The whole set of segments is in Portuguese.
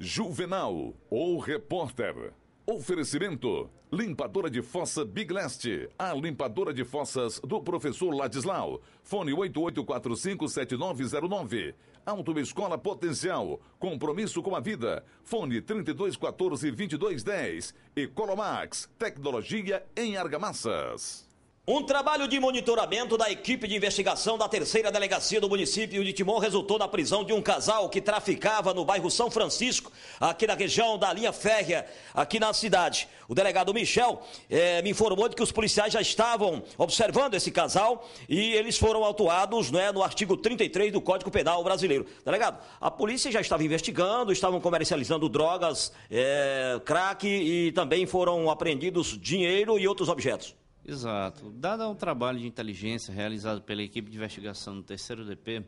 Juvenal, ou repórter. Oferecimento: Limpadora de fossa Big Last a limpadora de fossas do professor Ladislau. Fone 88457909. Autoescola Potencial, compromisso com a vida. Fone 32142210 2210 Ecolomax. tecnologia em argamassas. Um trabalho de monitoramento da equipe de investigação da terceira delegacia do município de Timon resultou na prisão de um casal que traficava no bairro São Francisco, aqui na região da linha férrea, aqui na cidade. O delegado Michel eh, me informou de que os policiais já estavam observando esse casal e eles foram autuados né, no artigo 33 do Código Penal brasileiro. Delegado, a polícia já estava investigando, estavam comercializando drogas, eh, crack e também foram apreendidos dinheiro e outros objetos. Exato. Dado o trabalho de inteligência realizado pela equipe de investigação do terceiro DP,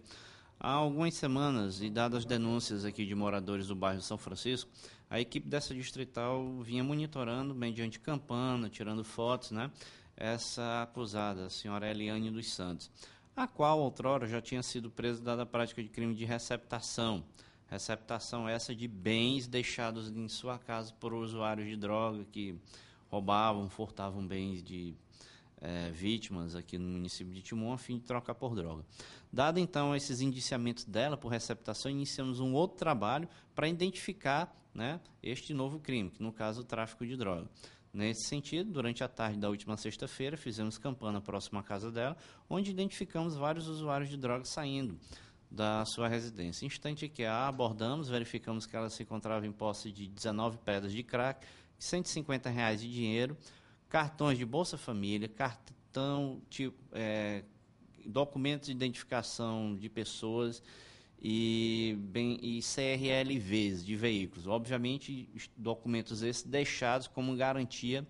há algumas semanas, e dadas as denúncias aqui de moradores do bairro São Francisco, a equipe dessa distrital vinha monitorando, mediante campana, tirando fotos, né, essa acusada, a senhora Eliane dos Santos, a qual outrora já tinha sido presa dada a prática de crime de receptação. Receptação essa de bens deixados em sua casa por usuários de droga que roubavam, furtavam bens de é, vítimas aqui no município de Timon a fim de trocar por droga. Dado então esses indiciamentos dela por receptação, iniciamos um outro trabalho para identificar né, este novo crime, que no caso o tráfico de droga. Nesse sentido, durante a tarde da última sexta-feira, fizemos campana próxima à casa dela, onde identificamos vários usuários de droga saindo da sua residência. Instante que a abordamos, verificamos que ela se encontrava em posse de 19 pedras de crack, 150 reais de dinheiro, cartões de Bolsa Família, cartão, tipo, é, documentos de identificação de pessoas e, bem, e CRLVs de veículos. Obviamente, documentos esses deixados como garantia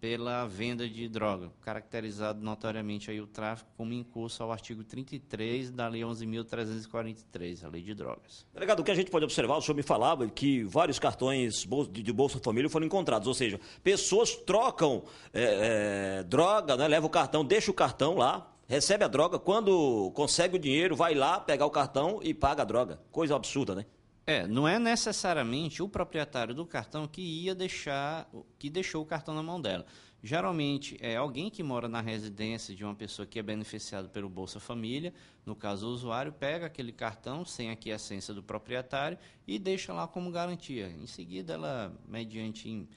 pela venda de droga, caracterizado notoriamente aí o tráfico como incurso ao artigo 33 da Lei 11.343, a Lei de Drogas. Delegado, o que a gente pode observar, o senhor me falava que vários cartões de Bolsa Família foram encontrados, ou seja, pessoas trocam é, é, droga, né, leva o cartão, deixa o cartão lá, recebe a droga, quando consegue o dinheiro, vai lá pegar o cartão e paga a droga. Coisa absurda, né? É, não é necessariamente o proprietário do cartão que ia deixar, que deixou o cartão na mão dela. Geralmente é alguém que mora na residência de uma pessoa que é beneficiado pelo Bolsa Família, no caso o usuário, pega aquele cartão sem a essência do proprietário e deixa lá como garantia. Em seguida, ela, mediante em,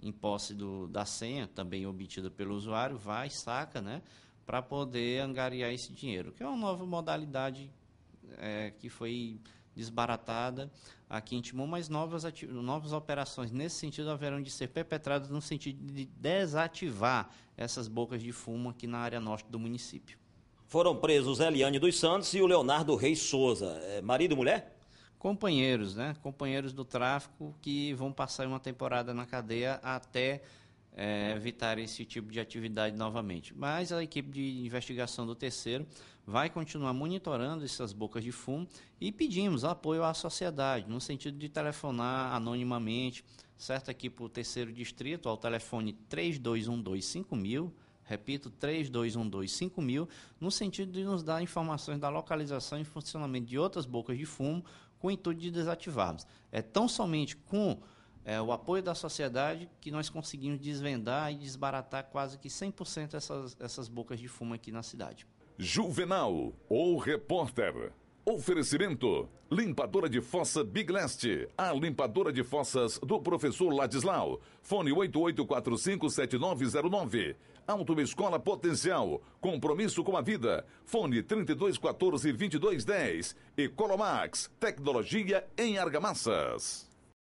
em posse do, da senha, também obtida pelo usuário, vai, saca, né, para poder angariar esse dinheiro, que é uma nova modalidade é, que foi desbaratada aqui em Timon, mas novas, novas operações nesse sentido haverão de ser perpetradas no sentido de desativar essas bocas de fumo aqui na área norte do município. Foram presos Eliane dos Santos e o Leonardo Reis Souza. É marido e mulher? Companheiros, né? Companheiros do tráfico que vão passar uma temporada na cadeia até é, evitar esse tipo de atividade novamente. Mas a equipe de investigação do terceiro vai continuar monitorando essas bocas de fumo e pedimos apoio à sociedade, no sentido de telefonar anonimamente, certo aqui para o terceiro distrito, ao telefone 32125000, repito, 32125000, no sentido de nos dar informações da localização e funcionamento de outras bocas de fumo com o intuito de desativá É tão somente com é, o apoio da sociedade que nós conseguimos desvendar e desbaratar quase que 100% essas, essas bocas de fumo aqui na cidade. Juvenal, ou repórter. Oferecimento: Limpadora de fossa Big Last A limpadora de fossas do professor Ladislau. Fone 88457909. Autoescola Potencial. Compromisso com a vida. Fone 3214 E Ecolomax. Tecnologia em argamassas.